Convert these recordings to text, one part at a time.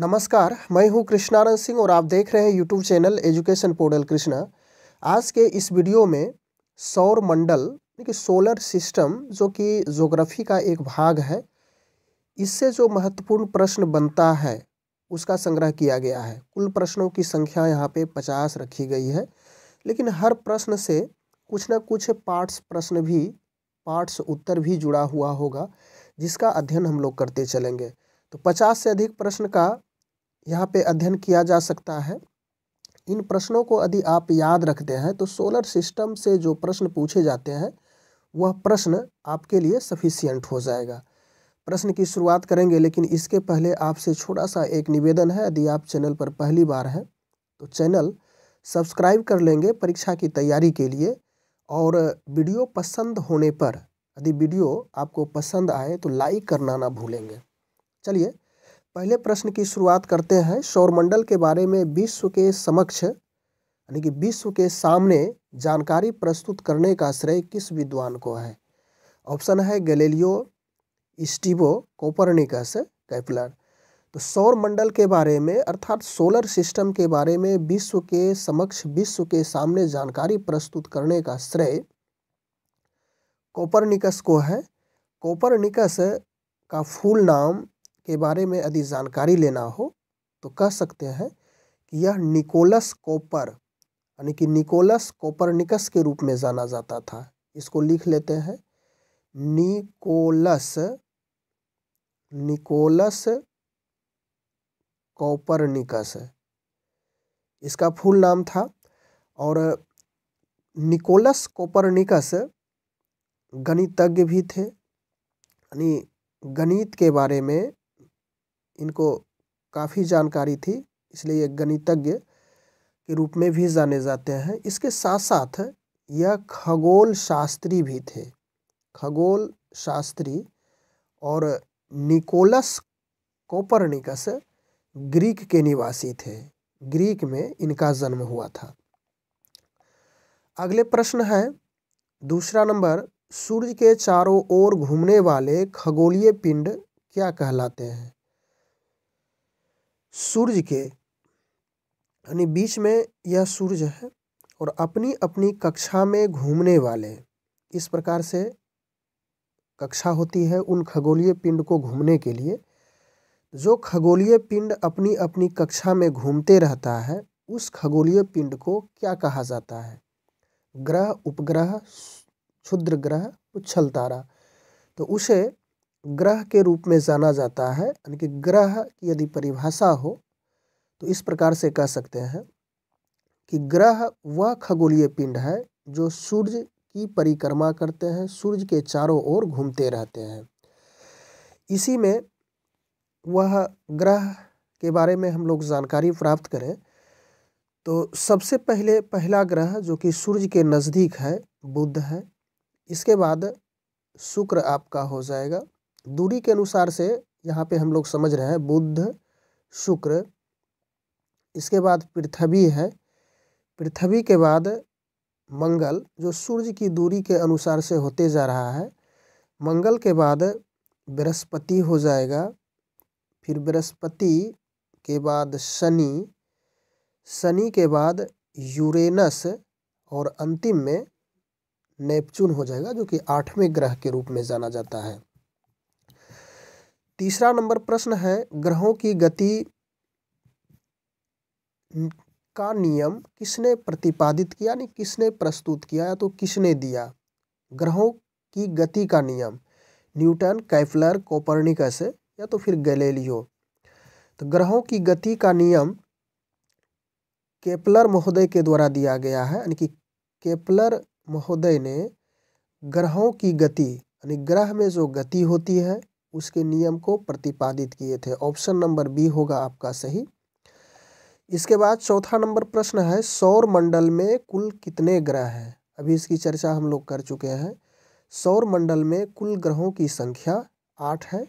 नमस्कार मैं हूं कृष्णानंद सिंह और आप देख रहे हैं YouTube channel education portal Krishna आज के इस वीडियो में सौर मंडल कि सोलर सिस्टम जो कि जोग्राफी का एक भाग है इससे जो महत्वपूर्ण प्रश्न बनता है उसका संग्रह किया गया है कुल प्रश्नों की संख्या यहाँ पे पचास रखी गई है लेकिन हर प्रश्न से कुछ ना कुछ पार्ट्स प्रश्न भी पार्ट्स उत्तर भी जुड़ा हुआ होगा जिसका अध्ययन हम लोग करते चलेंगे तो पचास से अधिक प्रश्न का यहाँ पे अध्ययन किया जा सकता है इन प्रश्नों को यदि आप याद रखते हैं तो सोलर सिस्टम से जो प्रश्न पूछे जाते हैं वह प्रश्न आपके लिए सफिशियंट हो जाएगा प्रश्न की शुरुआत करेंगे लेकिन इसके पहले आपसे छोटा सा एक निवेदन है यदि आप चैनल पर पहली बार हैं तो चैनल सब्सक्राइब कर लेंगे परीक्षा की तैयारी के लिए और वीडियो पसंद होने पर यदि वीडियो आपको पसंद आए तो लाइक करना ना भूलेंगे चलिए पहले प्रश्न की शुरुआत करते हैं सौरमंडल के बारे में विश्व के समक्ष यानी कि विश्व के सामने जानकारी प्रस्तुत करने का श्रेय किस विद्वान को है ऑप्शन है गैलीलियो स्टीवो कोपरनिकस कैपलर तो सौरमंडल के बारे में अर्थात सोलर सिस्टम के बारे में विश्व के समक्ष विश्व के सामने जानकारी प्रस्तुत करने का श्रेय कोपरनिकस को है कोपरनिकस का फूल नाम के बारे में यदि जानकारी लेना हो तो कह सकते हैं कि यह निकोलस कोपर यानी कि निकोलस कोपरनिकस के रूप में जाना जाता था इसको लिख लेते हैं निकोलस निकोलस कोपरनिकस इसका फुल नाम था और निकोलस कोपरनिकस गणितज्ञ भी थे यानी गणित के बारे में इनको काफ़ी जानकारी थी इसलिए ये गणितज्ञ के रूप में भी जाने जाते हैं इसके साथ साथ यह खगोल शास्त्री भी थे खगोल शास्त्री और निकोलस कोपरनिकस ग्रीक के निवासी थे ग्रीक में इनका जन्म हुआ था अगले प्रश्न है दूसरा नंबर सूर्य के चारों ओर घूमने वाले खगोलीय पिंड क्या कहलाते हैं सूर्य के यानी बीच में यह सूर्य है और अपनी अपनी कक्षा में घूमने वाले इस प्रकार से कक्षा होती है उन खगोलीय पिंड को घूमने के लिए जो खगोलीय पिंड अपनी अपनी कक्षा में घूमते रहता है उस खगोलीय पिंड को क्या कहा जाता है ग्रह उपग्रह क्षुद्र ग्रह उच्छल तारा तो उसे ग्रह के रूप में जाना जाता है यानी कि ग्रह की यदि परिभाषा हो तो इस प्रकार से कह सकते हैं कि ग्रह वह खगोलीय पिंड है जो सूर्य की परिक्रमा करते हैं सूर्य के चारों ओर घूमते रहते हैं इसी में वह ग्रह के बारे में हम लोग जानकारी प्राप्त करें तो सबसे पहले पहला ग्रह जो कि सूर्य के नज़दीक है बुध है इसके बाद शुक्र आपका हो जाएगा दूरी के अनुसार से यहाँ पे हम लोग समझ रहे हैं बुद्ध शुक्र इसके बाद पृथ्वी है पृथ्वी के बाद मंगल जो सूर्य की दूरी के अनुसार से होते जा रहा है मंगल के बाद बृहस्पति हो जाएगा फिर बृहस्पति के बाद शनि शनि के बाद यूरेनस और अंतिम में नेपच्यून हो जाएगा जो कि आठवें ग्रह के रूप में जाना जाता है तीसरा नंबर प्रश्न है ग्रहों की गति का नियम किसने प्रतिपादित किया यानी किसने प्रस्तुत किया या तो किसने दिया ग्रहों की गति का नियम न्यूटन कैफलर कोपर्निकस या तो फिर गैलीलियो तो ग्रहों की गति का नियम केपलर महोदय के द्वारा दिया गया है यानी कि केपलर महोदय ने ग्रहों की गति यानी ग्रह में जो गति होती है उसके नियम को प्रतिपादित किए थे ऑप्शन नंबर बी होगा आपका सही इसके बाद चौथा नंबर प्रश्न है सौर मंडल में कुल कितने ग्रह हैं अभी इसकी चर्चा हम लोग कर चुके हैं सौर मंडल में कुल ग्रहों की संख्या आठ है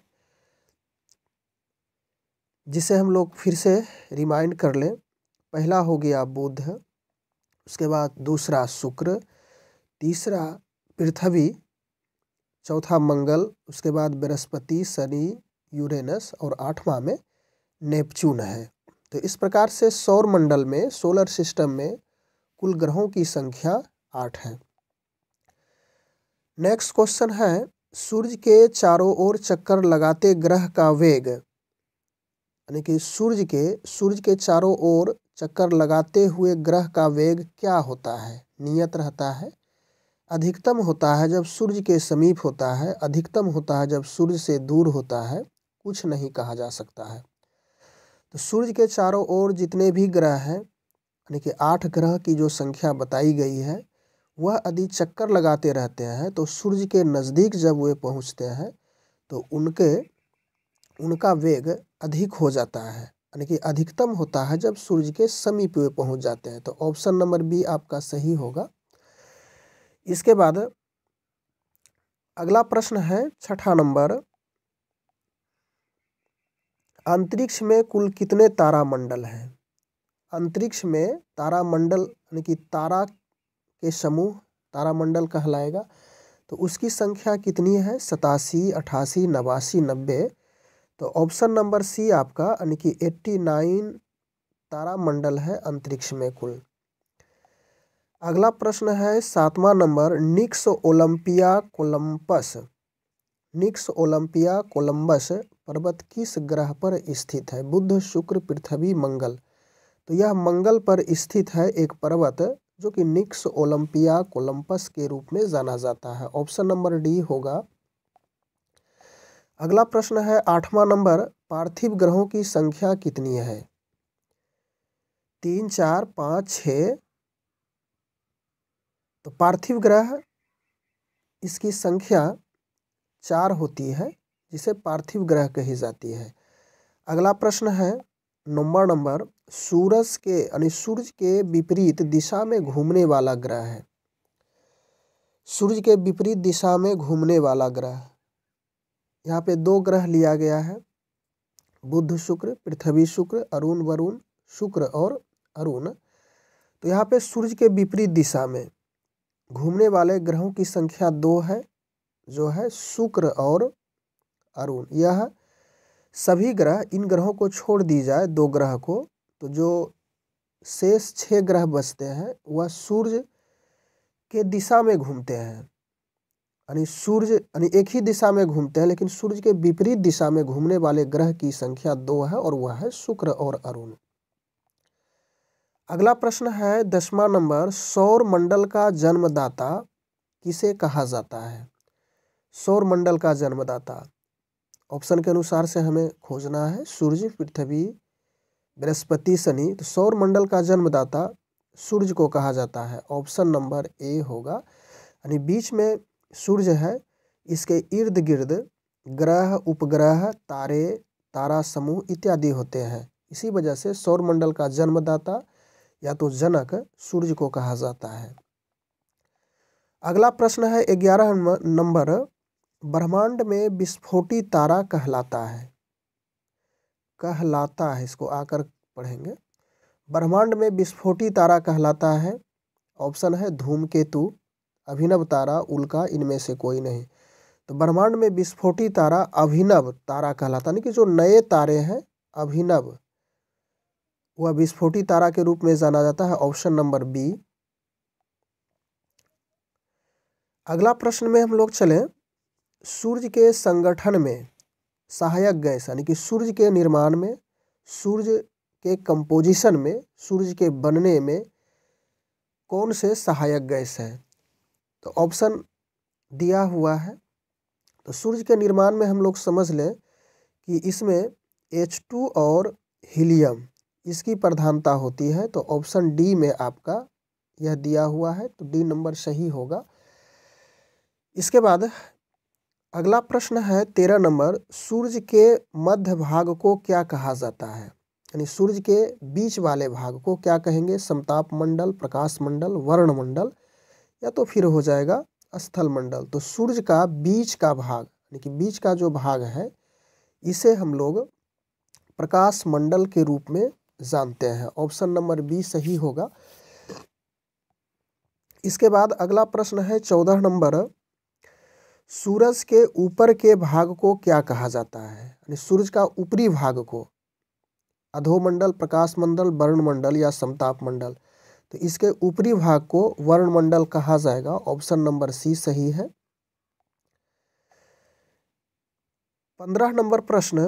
जिसे हम लोग फिर से रिमाइंड कर लें पहला हो गया बुध उसके बाद दूसरा शुक्र तीसरा पृथ्वी चौथा मंगल उसके बाद बृहस्पति शनि यूरेनस और आठवां में नेपच्यून है तो इस प्रकार से सौर मंडल में सोलर सिस्टम में कुल ग्रहों की संख्या आठ है नेक्स्ट क्वेश्चन है सूर्य के चारों ओर चक्कर लगाते ग्रह का वेग यानी कि सूर्य के सूर्य के चारों ओर चक्कर लगाते हुए ग्रह का वेग क्या होता है नियत रहता है अधिकतम होता है जब सूर्य के समीप होता है अधिकतम होता है जब सूर्य से दूर होता है कुछ नहीं कहा जा सकता है तो सूर्य के चारों ओर जितने भी ग्रह हैं यानी कि आठ ग्रह की जो संख्या बताई गई है वह यदि चक्कर लगाते रहते हैं तो सूर्य के नज़दीक जब वे पहुंचते हैं तो उनके उनका वेग अधिक हो जाता है यानी कि अधिकतम होता है जब सूर्य के समीप वे पहुंच जाते हैं तो ऑप्शन नंबर बी आपका सही होगा इसके बाद अगला प्रश्न है छठा नंबर अंतरिक्ष में कुल कितने तारामंडल हैं अंतरिक्ष में तारामंडल यानी कि तारा के समूह तारामंडल कहलाएगा तो उसकी संख्या कितनी है सतासी अठासी नवासी नब्बे तो ऑप्शन नंबर सी आपका यानी कि एट्टी नाइन तारामंडल है अंतरिक्ष में कुल अगला प्रश्न है सातवां number Nix Olympia Columbus Nix Olympia Columbus पर्वत किस ग्रह पर स्थित है बुध शुक्र पृथ्वी मंगल तो यह मंगल पर स्थित है एक पर्वत जो कि निक्स ओलंपिया कोलम्पस के रूप में जाना जाता है ऑप्शन नंबर डी होगा अगला प्रश्न है आठवां नंबर पार्थिव ग्रहों की संख्या कितनी है तीन चार पाँच छः तो पार्थिव ग्रह इसकी संख्या चार होती है जिसे पार्थिव ग्रह कही जाती है अगला प्रश्न है नंबर नंबर सूरज के यानी सूर्य के विपरीत दिशा में घूमने वाला ग्रह है सूर्य के विपरीत दिशा में घूमने वाला ग्रह यहाँ पे दो ग्रह लिया गया है बुध शुक्र पृथ्वी शुक्र अरुण वरुण शुक्र और अरुण तो यहाँ पे सूर्य के विपरीत दिशा में घूमने वाले ग्रहों की संख्या दो है जो है शुक्र और अरुण यह सभी ग्रह इन ग्रहों को छोड़ दी जाए दो ग्रह को तो जो शेष छः ग्रह बचते हैं वह सूर्य के दिशा में घूमते हैं यानी सूर्य यानी एक ही दिशा में घूमते हैं लेकिन सूर्य के विपरीत दिशा में घूमने वाले ग्रह की संख्या दो है और वह है शुक्र और अरुण अगला प्रश्न है दसवा नंबर सौर मंडल का जन्मदाता किसे कहा जाता है सौर मंडल का जन्मदाता ऑप्शन के अनुसार से हमें खोजना है सूर्य पृथ्वी बृहस्पति शनि तो सौर मंडल का जन्मदाता सूर्य को कहा जाता है ऑप्शन नंबर ए होगा यानी बीच में सूर्य है इसके इर्द गिर्द ग्रह उपग्रह तारे तारा समूह इत्यादि होते हैं इसी वजह से सौर मंडल का जन्मदाता या तो जनक सूर्य को कहा जाता है अगला प्रश्न है ग्यारह नंबर ब्रह्मांड में विस्फोटी तारा कहलाता है कहलाता है इसको आकर पढ़ेंगे ब्रह्मांड में विस्फोटी तारा कहलाता है ऑप्शन है धूमकेतु अभिनव तारा उल्का इनमें से कोई नहीं तो ब्रह्मांड में विस्फोटी तारा अभिनव तारा कहलाता यानी कि जो नए तारे हैं अभिनव वह विस्फोटी तारा के रूप में जाना जाता है ऑप्शन नंबर बी अगला प्रश्न में हम लोग चलें सूर्य के संगठन में सहायक गैस यानी कि सूर्य के निर्माण में सूर्य के कंपोजिशन में सूर्य के बनने में कौन से सहायक गैस है तो ऑप्शन दिया हुआ है तो सूर्य के निर्माण में हम लोग समझ लें कि इसमें एच टू और हीलियम इसकी प्रधानता होती है तो ऑप्शन डी में आपका यह दिया हुआ है तो डी नंबर सही होगा इसके बाद अगला प्रश्न है तेरह नंबर सूर्य के मध्य भाग को क्या कहा जाता है यानी सूर्य के बीच वाले भाग को क्या कहेंगे समताप मंडल प्रकाश मंडल वर्ण मंडल या तो फिर हो जाएगा स्थल मंडल तो सूर्य का बीच का भाग यानी कि बीच का जो भाग है इसे हम लोग प्रकाश मंडल के रूप में जानते हैं ऑप्शन नंबर बी सही होगा इसके बाद अगला प्रश्न है चौदह नंबर सूरज के ऊपर के भाग को क्या कहा जाता है यानी सूरज का ऊपरी भाग को अधोमंडल प्रकाश मंडल वर्णमंडल या समताप मंडल तो इसके ऊपरी भाग को वर्णमंडल कहा जाएगा ऑप्शन नंबर सी सही है पंद्रह नंबर प्रश्न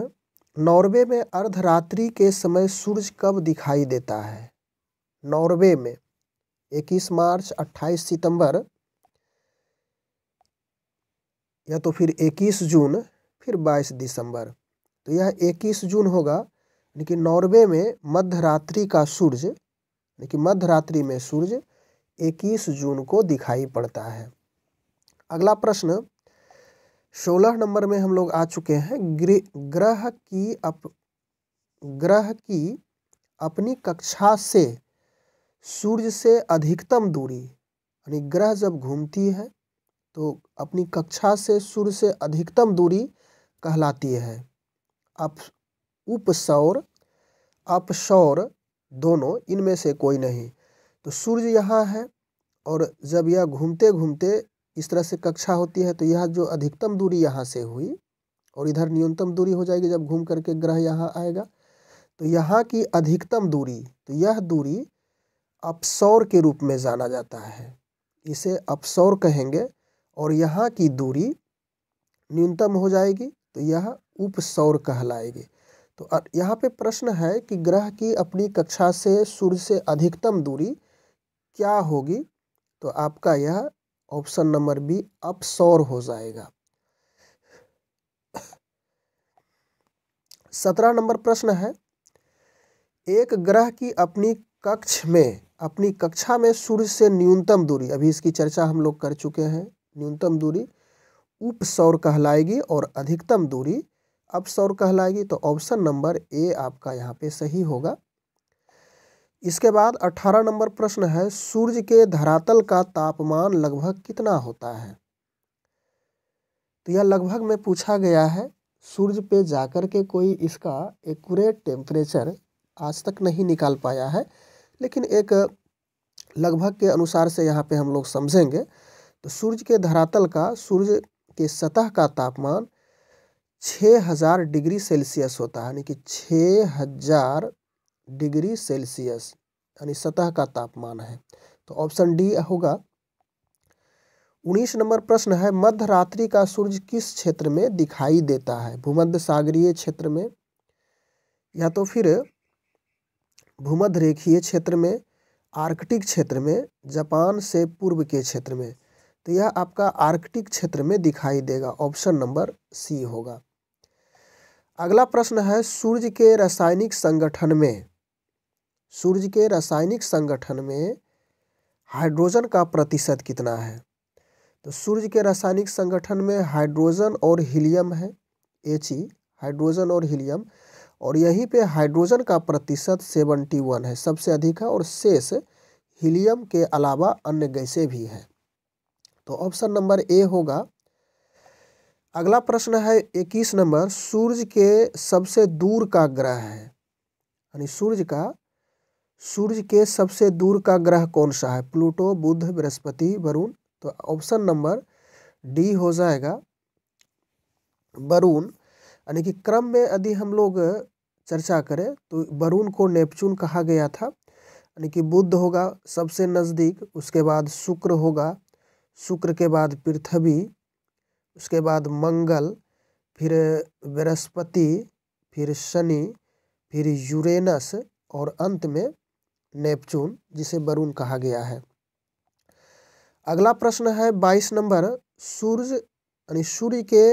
नॉर्वे में अर्धरात्रि के समय सूरज कब दिखाई देता है नॉर्वे में 21 मार्च 28 सितंबर या तो फिर 21 जून फिर 22 दिसंबर तो यह 21 जून होगा यानी कि नॉर्वे में मध्य रात्रि का सूरज यानी कि मध्य रात्रि में सूरज 21 जून को दिखाई पड़ता है अगला प्रश्न सोलह नंबर में हम लोग आ चुके हैं ग्रह ग्रह की अप ग्रह की अपनी कक्षा से सूर्य से अधिकतम दूरी यानी ग्रह जब घूमती है तो अपनी कक्षा से सूर्य से अधिकतम दूरी कहलाती है अप उपसौर अपसौर दोनों इनमें से कोई नहीं तो सूर्य यहाँ है और जब यह घूमते घूमते इस तरह से कक्षा होती है तो यह जो अधिकतम दूरी यहाँ से हुई और इधर न्यूनतम दूरी हो जाएगी जब घूम करके ग्रह यहाँ आएगा तो यहाँ की अधिकतम दूरी तो यह दूरी अपसौर के रूप में जाना जाता है इसे अपसौर कहेंगे और यहाँ की दूरी न्यूनतम हो जाएगी तो यह उपसौर कहलाएगी तो यहाँ पे प्रश्न है कि ग्रह की अपनी कक्षा से सूर्य से अधिकतम दूरी क्या होगी तो आपका यह ऑप्शन नंबर बी अब सौर हो जाएगा सत्रह नंबर प्रश्न है एक ग्रह की अपनी कक्ष में अपनी कक्षा में सूर्य से न्यूनतम दूरी अभी इसकी चर्चा हम लोग कर चुके हैं न्यूनतम दूरी उपसौर कहलाएगी और अधिकतम दूरी अपसौर कहलाएगी तो ऑप्शन नंबर ए आपका यहाँ पे सही होगा इसके बाद 18 नंबर प्रश्न है सूर्य के धरातल का तापमान लगभग कितना होता है तो यह लगभग में पूछा गया है सूर्य पे जाकर के कोई इसका एक्यूरेट टेम्परेचर आज तक नहीं निकाल पाया है लेकिन एक लगभग के अनुसार से यहाँ पे हम लोग समझेंगे तो सूर्य के धरातल का सूर्य के सतह का तापमान 6000 डिग्री सेल्सियस होता है यानी कि 6000 डिग्री सेल्सियस यानी सतह का तापमान है तो ऑप्शन डी होगा उन्नीस नंबर प्रश्न है मध्य रात्रि का सूर्य किस क्षेत्र में दिखाई देता है भूमध्य सागरीय क्षेत्र में या तो फिर भूमध्य रेखीय क्षेत्र में आर्कटिक क्षेत्र में जापान से पूर्व के क्षेत्र में तो यह आपका आर्कटिक क्षेत्र में दिखाई देगा ऑप्शन नंबर सी होगा अगला प्रश्न है सूर्य के रासायनिक संगठन में सूर्य के रासायनिक संगठन में हाइड्रोजन का प्रतिशत कितना है तो सूर्य के रासायनिक संगठन में हाइड्रोजन और हीलियम है एच ई e, हाइड्रोजन और हीलियम और यहीं पे हाइड्रोजन का प्रतिशत सेवेंटी वन है सबसे अधिक है और शेष हीलियम के अलावा अन्य गैसें भी हैं तो ऑप्शन नंबर ए होगा अगला प्रश्न है इक्कीस नंबर सूर्य के सबसे दूर का ग्रह है यानी सूर्य का सूर्य के सबसे दूर का ग्रह कौन सा है प्लूटो बुध बृहस्पति वरुण तो ऑप्शन नंबर डी हो जाएगा वरुण यानी कि क्रम में यदि हम लोग चर्चा करें तो वरुण को नेपच्यून कहा गया था यानी कि बुध होगा सबसे नज़दीक उसके बाद शुक्र होगा शुक्र के बाद पृथ्वी उसके बाद मंगल फिर बृहस्पति फिर शनि फिर यूरेनस और अंत में नेपचून जिसे वरुण कहा गया है अगला प्रश्न है बाईस नंबर सूर्य यानी सूर्य के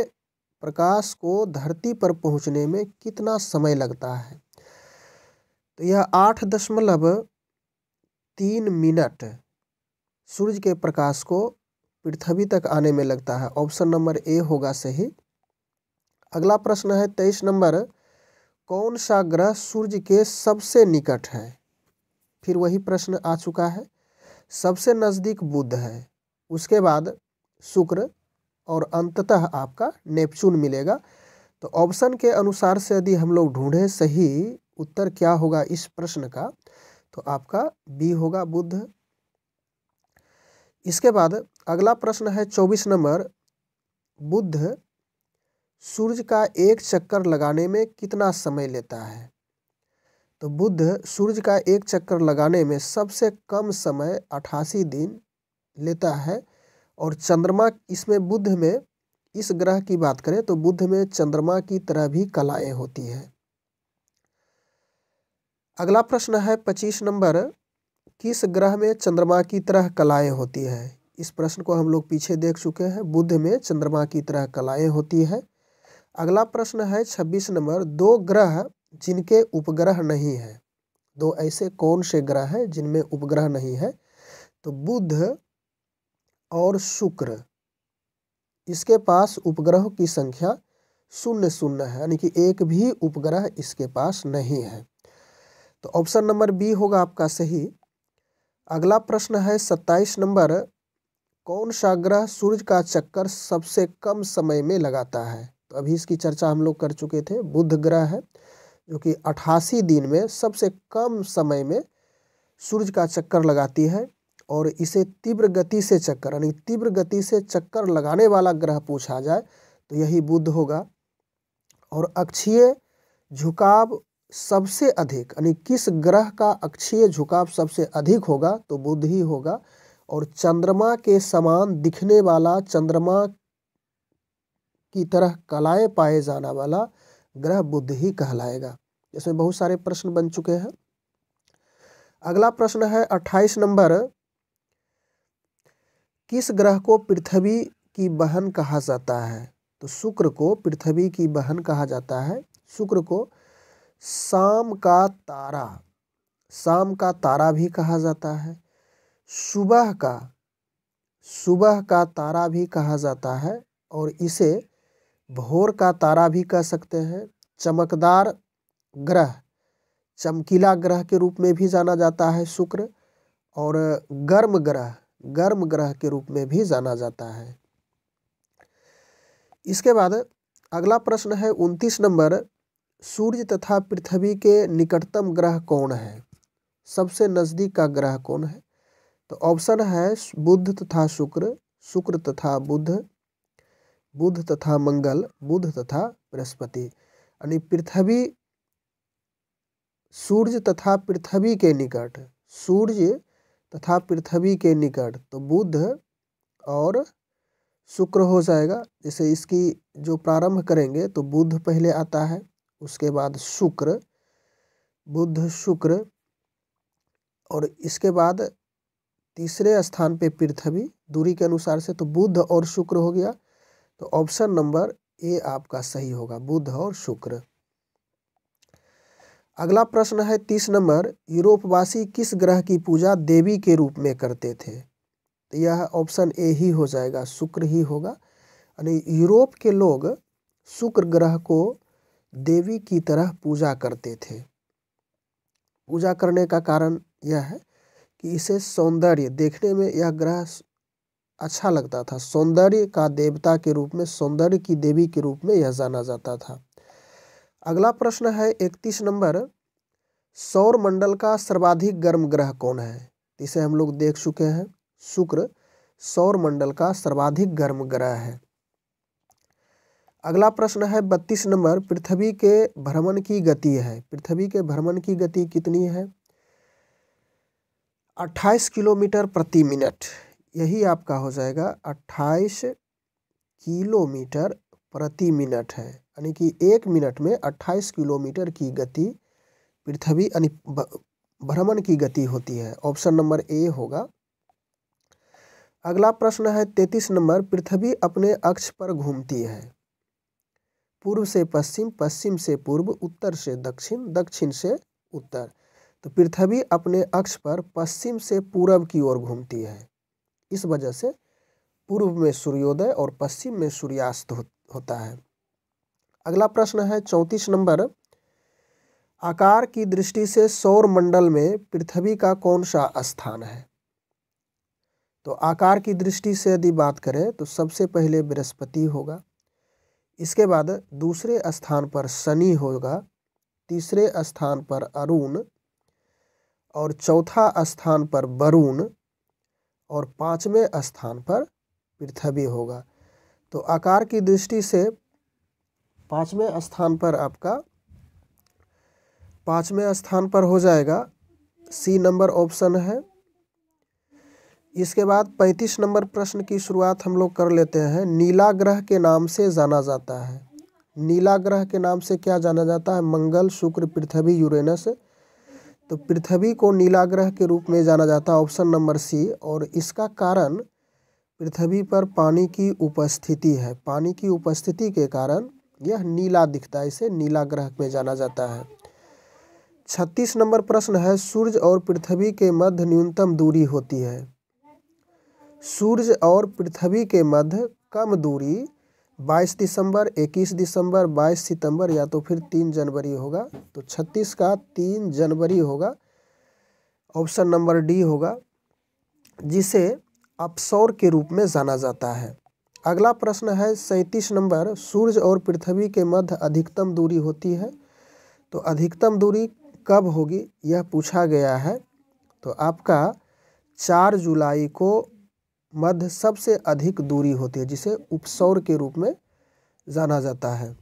प्रकाश को धरती पर पहुंचने में कितना समय लगता है तो यह आठ दशमलव तीन मिनट सूर्य के प्रकाश को पृथ्वी तक आने में लगता है ऑप्शन नंबर ए होगा सही अगला प्रश्न है तेईस नंबर कौन सा ग्रह सूर्य के सबसे निकट है फिर वही प्रश्न आ चुका है सबसे नज़दीक बुध है उसके बाद शुक्र और अंततः आपका नेपच्यून मिलेगा तो ऑप्शन के अनुसार से यदि हम लोग ढूंढें सही उत्तर क्या होगा इस प्रश्न का तो आपका बी होगा बुध इसके बाद अगला प्रश्न है चौबीस नंबर बुध सूर्य का एक चक्कर लगाने में कितना समय लेता है तो बुध सूर्य का एक चक्कर लगाने में सबसे कम समय अठासी दिन लेता है और चंद्रमा इसमें बुध में इस ग्रह की बात करें तो बुध में चंद्रमा की तरह भी कलाएं होती है अगला प्रश्न है पच्चीस नंबर किस ग्रह में चंद्रमा की तरह कलाएं होती है इस प्रश्न को हम लोग पीछे देख चुके हैं बुध में चंद्रमा की तरह कलाएं होती है अगला प्रश्न है छब्बीस नंबर दो ग्रह जिनके उपग्रह नहीं है दो ऐसे कौन से ग्रह हैं जिनमें उपग्रह नहीं है तो बुध और शुक्र इसके पास उपग्रह की संख्या शून्य शून्य है यानी कि एक भी उपग्रह इसके पास नहीं है तो ऑप्शन नंबर बी होगा आपका सही अगला प्रश्न है सत्ताईस नंबर कौन सा ग्रह सूर्य का चक्कर सबसे कम समय में लगाता है तो अभी इसकी चर्चा हम लोग कर चुके थे बुध ग्रह है जो कि अठासी दिन में सबसे कम समय में सूर्य का चक्कर लगाती है और इसे तीव्र गति से चक्कर यानी तीव्र गति से चक्कर लगाने वाला ग्रह पूछा जाए तो यही बुद्ध होगा और अक्षीय झुकाव सबसे अधिक यानी किस ग्रह का अक्षीय झुकाव सबसे अधिक होगा तो बुध ही होगा और चंद्रमा के समान दिखने वाला चंद्रमा की तरह कलाएं पाए जाना वाला ग्रह बुद्ध ही कहलाएगा इसमें बहुत सारे प्रश्न बन चुके हैं अगला प्रश्न है अट्ठाईस नंबर किस ग्रह को पृथ्वी की बहन कहा जाता है तो शुक्र को पृथ्वी की बहन कहा जाता है शुक्र को शाम का तारा शाम का तारा भी कहा जाता है सुबह का सुबह का तारा भी कहा जाता है और इसे भोर का तारा भी कह सकते हैं चमकदार ग्रह चमकीला ग्रह के रूप में भी जाना जाता है शुक्र और गर्म ग्रह गर्म ग्रह के रूप में भी जाना जाता है इसके बाद अगला प्रश्न है उनतीस नंबर सूर्य तथा पृथ्वी के निकटतम ग्रह कौन है सबसे नज़दीक का ग्रह कौन है तो ऑप्शन है बुध तथा शुक्र शुक्र तथा बुध बुध तथा मंगल बुध तथा बृहस्पति यानी पृथ्वी सूर्य तथा पृथ्वी के निकट सूर्य तथा पृथ्वी के निकट तो बुध और शुक्र हो जाएगा जैसे इसकी जो प्रारंभ करेंगे तो बुध पहले आता है उसके बाद शुक्र बुध शुक्र और इसके बाद तीसरे स्थान पे पृथ्वी दूरी के अनुसार से तो बुध और शुक्र हो गया तो ऑप्शन नंबर ए आपका सही होगा बुध और शुक्र अगला प्रश्न है तीस नंबर यूरोपवासी किस ग्रह की पूजा देवी के रूप में करते थे तो यह ऑप्शन ए ही हो जाएगा शुक्र ही होगा यानी यूरोप के लोग शुक्र ग्रह को देवी की तरह पूजा करते थे पूजा करने का कारण यह है कि इसे सौंदर्य देखने में यह ग्रह अच्छा लगता था सौंदर्य का देवता के रूप में सौंदर्य की देवी के रूप में यह जाना जाता था अगला प्रश्न है इकतीस नंबर सौर मंडल का सर्वाधिक गर्म ग्रह कौन है इसे हम लोग देख चुके हैं शुक्र सौर मंडल का सर्वाधिक गर्म ग्रह है अगला प्रश्न है बत्तीस नंबर पृथ्वी के भ्रमण की गति है पृथ्वी के भ्रमण की गति कितनी है अट्ठाईस किलोमीटर प्रति मिनट यही आपका हो जाएगा अट्ठाईस किलोमीटर प्रति मिनट है यानी कि एक मिनट में अट्ठाईस किलोमीटर की गति पृथ्वी यानी भ्रमण की गति होती है ऑप्शन नंबर ए होगा अगला प्रश्न है तैतीस नंबर पृथ्वी अपने अक्ष पर घूमती है पूर्व से पश्चिम पश्चिम से पूर्व उत्तर से दक्षिण दक्षिण से उत्तर तो पृथ्वी अपने अक्ष पर पश्चिम से पूर्व की ओर घूमती है इस वजह से पूर्व में सूर्योदय और पश्चिम में सूर्यास्त हो, होता है अगला प्रश्न है चौंतीस नंबर आकार की दृष्टि से सौर मंडल में पृथ्वी का कौन सा स्थान है तो आकार की दृष्टि से यदि बात करें तो सबसे पहले बृहस्पति होगा इसके बाद दूसरे स्थान पर शनि होगा तीसरे स्थान पर अरुण और चौथा स्थान पर वरुण और पांचवें स्थान पर पृथ्वी होगा तो आकार की दृष्टि से पांचवें स्थान पर आपका पांचवें स्थान पर हो जाएगा सी नंबर ऑप्शन है इसके बाद पैंतीस नंबर प्रश्न की शुरुआत हम लोग कर लेते हैं नीला ग्रह के नाम से जाना जाता है नीला ग्रह के नाम से क्या जाना जाता है मंगल शुक्र पृथ्वी यूरेनस तो पृथ्वी को नीलाग्रह के रूप में जाना जाता है ऑप्शन नंबर सी और इसका कारण पृथ्वी पर पानी की उपस्थिति है पानी की उपस्थिति के कारण यह नीला दिखता है इसे नीला ग्रह में जाना जाता है छत्तीस नंबर प्रश्न है सूर्य और पृथ्वी के मध्य न्यूनतम दूरी होती है सूर्य और पृथ्वी के मध्य कम दूरी 22 दिसंबर 21 दिसंबर 22 सितंबर या तो फिर 3 जनवरी होगा तो 36 का 3 जनवरी होगा ऑप्शन नंबर डी होगा जिसे अपसौर के रूप में जाना जाता है अगला प्रश्न है सैंतीस नंबर सूर्य और पृथ्वी के मध्य अधिकतम दूरी होती है तो अधिकतम दूरी कब होगी यह पूछा गया है तो आपका चार जुलाई को मध्य सबसे अधिक दूरी होती है जिसे उपसौर के रूप में जाना जाता है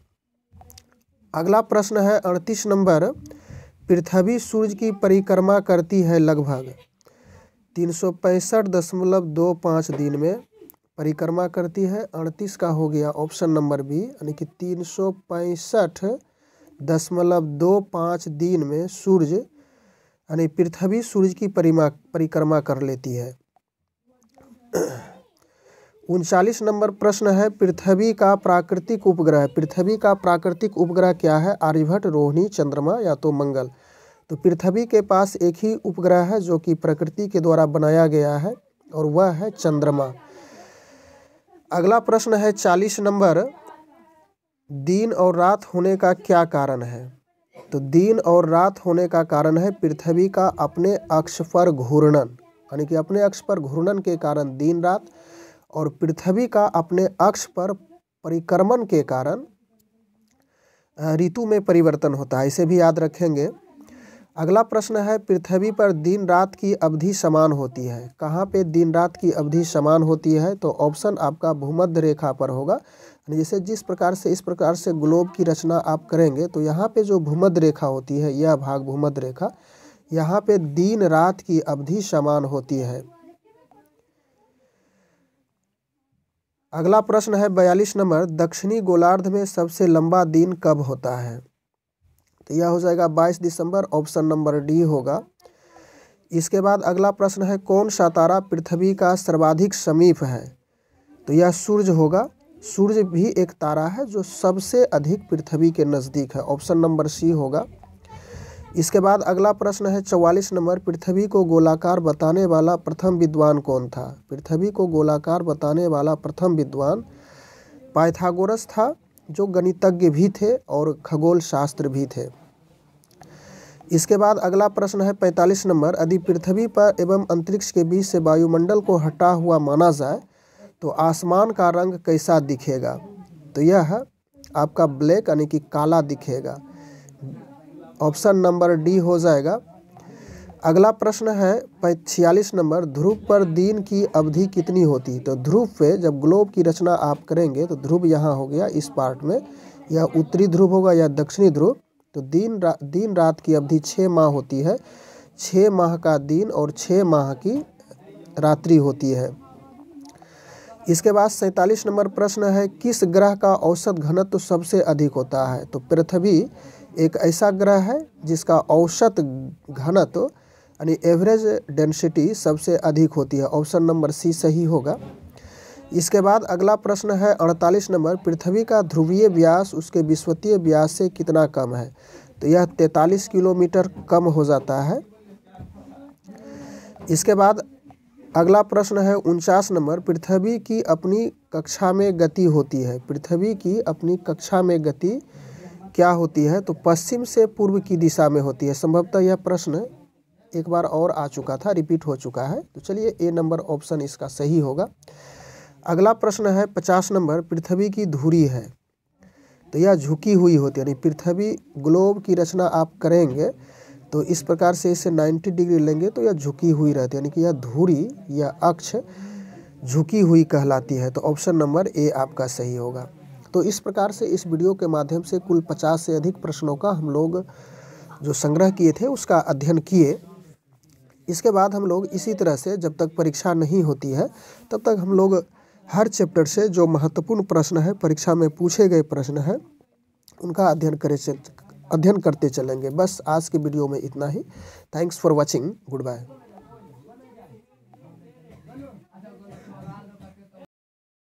अगला प्रश्न है अड़तीस नंबर पृथ्वी सूर्य की परिक्रमा करती है लगभग तीन सौ पैंसठ दशमलव दो पाँच दिन में परिक्रमा करती है अड़तीस का हो गया ऑप्शन नंबर बी यानी कि तीन सौ पैंसठ दशमलव दो पाँच दिन में सूर्य यानी पृथ्वी सूर्य की परिमा परिक्रमा कर लेती है उनचालीस नंबर प्रश्न है पृथ्वी का प्राकृतिक उपग्रह पृथ्वी का प्राकृतिक उपग्रह क्या है आर्यभट्ट रोहिणी चंद्रमा या तो मंगल तो पृथ्वी के पास एक ही उपग्रह है जो कि प्रकृति के द्वारा बनाया गया है और वह है चंद्रमा अगला प्रश्न है चालीस नंबर दिन और रात होने का क्या कारण है तो दिन और रात होने का कारण है पृथ्वी का अपने अक्ष पर घूर्णन यानी कि अपने अक्ष पर घूर्णन के कारण दिन रात और पृथ्वी का अपने अक्ष पर परिक्रमण के कारण ऋतु में परिवर्तन होता है इसे भी याद रखेंगे अगला प्रश्न है पृथ्वी पर दिन रात की अवधि समान होती है कहाँ पे दिन रात की अवधि समान होती है तो ऑप्शन आपका भूमध्य रेखा पर होगा जैसे जिस प्रकार से इस प्रकार से ग्लोब की रचना आप करेंगे तो यहाँ पे जो भूमध्य रेखा होती है यह भाग भूमध्य रेखा यहाँ पे दिन रात की अवधि समान होती है अगला प्रश्न है बयालीस नंबर दक्षिणी गोलार्ध में सबसे लंबा दिन कब होता है तो यह हो जाएगा बाईस दिसंबर ऑप्शन नंबर डी होगा इसके बाद अगला प्रश्न है कौन सा तारा पृथ्वी का सर्वाधिक समीप है तो यह सूर्य होगा सूर्य भी एक तारा है जो सबसे अधिक पृथ्वी के नज़दीक है ऑप्शन नंबर सी होगा इसके बाद अगला प्रश्न है चौवालीस नंबर पृथ्वी को गोलाकार बताने वाला प्रथम विद्वान कौन था पृथ्वी को गोलाकार बताने वाला प्रथम विद्वान पाइथागोरस था जो गणितज्ञ भी थे और खगोल शास्त्र भी थे इसके बाद अगला प्रश्न है 45 नंबर यदि पृथ्वी पर एवं अंतरिक्ष के बीच से वायुमंडल को हटा हुआ माना जाए तो आसमान का रंग कैसा दिखेगा तो यह आपका ब्लैक यानी कि काला दिखेगा ऑप्शन नंबर डी हो जाएगा अगला प्रश्न है छियालीस नंबर ध्रुव पर दिन की अवधि कितनी होती है तो ध्रुव पे जब ग्लोब की रचना आप करेंगे तो ध्रुव यहाँ हो गया इस पार्ट में या उत्तरी ध्रुव होगा या दक्षिणी ध्रुव तो दिन रा, दिन रात की अवधि छः माह होती है छः माह का दिन और छः माह की रात्रि होती है इसके बाद सैंतालीस नंबर प्रश्न है किस ग्रह का औसत घनत्व सबसे अधिक होता है तो पृथ्वी एक ऐसा ग्रह है जिसका औसत घनत्व यानी एवरेज डेंसिटी सबसे अधिक होती है ऑप्शन नंबर सी सही होगा इसके बाद अगला प्रश्न है अड़तालीस नंबर पृथ्वी का ध्रुवीय व्यास उसके विश्वतीय व्यास से कितना कम है तो यह 43 किलोमीटर कम हो जाता है इसके बाद अगला प्रश्न है उनचास नंबर पृथ्वी की अपनी कक्षा में गति होती है पृथ्वी की अपनी कक्षा में गति क्या होती है तो पश्चिम से पूर्व की दिशा में होती है संभवतः यह प्रश्न एक बार और आ चुका था रिपीट हो चुका है तो चलिए ए नंबर ऑप्शन इसका सही होगा अगला प्रश्न है पचास नंबर पृथ्वी की धुरी है तो यह झुकी हुई होती है यानी पृथ्वी ग्लोब की रचना आप करेंगे तो इस प्रकार से इसे 90 डिग्री लेंगे तो यह झुकी हुई रहती है यानी कि यह धुरी या अक्ष झुकी हुई कहलाती है तो ऑप्शन नंबर ए आपका सही होगा तो इस प्रकार से इस वीडियो के माध्यम से कुल पचास से अधिक प्रश्नों का हम लोग जो संग्रह किए थे उसका अध्ययन किए इसके बाद हम लोग इसी तरह से जब तक परीक्षा नहीं होती है तब तक हम लोग हर चैप्टर से जो महत्वपूर्ण प्रश्न है परीक्षा में पूछे गए प्रश्न है उनका अध्ययन करे अध्ययन करते चलेंगे बस आज के वीडियो में इतना ही thanks for watching good bye